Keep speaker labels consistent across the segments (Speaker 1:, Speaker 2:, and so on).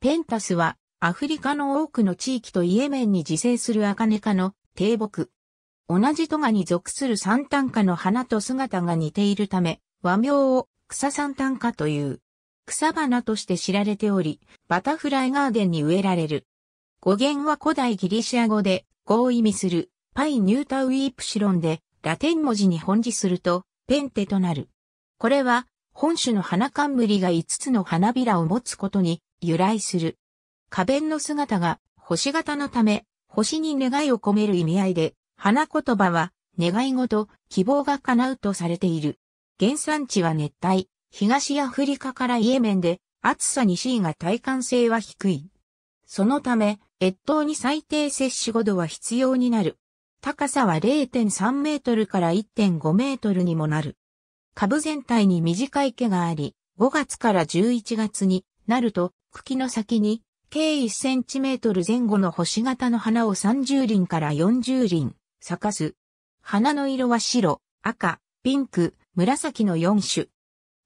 Speaker 1: ペンタスはアフリカの多くの地域とイエメンに自生するアカネ科の低木。同じトガに属するサンタン科の花と姿が似ているため、和名を草サンタン科という。草花として知られており、バタフライガーデンに植えられる。語源は古代ギリシア語で、語を意味する、パイニュータウイプシロンで、ラテン文字に本字すると、ペンテとなる。これは、本種の花冠が5つの花びらを持つことに由来する。花弁の姿が星型のため、星に願いを込める意味合いで、花言葉は願い事、希望が叶うとされている。原産地は熱帯、東アフリカからイエメンで、暑さに C が体感性は低い。そのため、越冬に最低摂取5度は必要になる。高さは0.3メートルから1.5メートルにもなる。株全体に短い毛があり、5月から11月になると、茎の先に、計1センチメートル前後の星型の花を30輪から40輪、咲かす。花の色は白、赤、ピンク、紫の4種。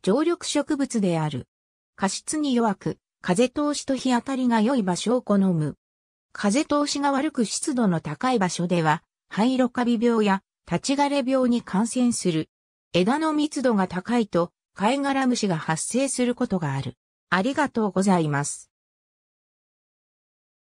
Speaker 1: 常緑植物である。過湿に弱く、風通しと日当たりが良い場所を好む。風通しが悪く湿度の高い場所では、灰色カビ病や立ち枯れ病に感染する。枝の密度が高いと、貝殻虫が発生することがある。ありがとうございます。